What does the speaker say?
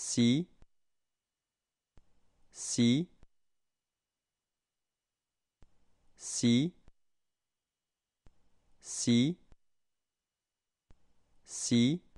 C C C C C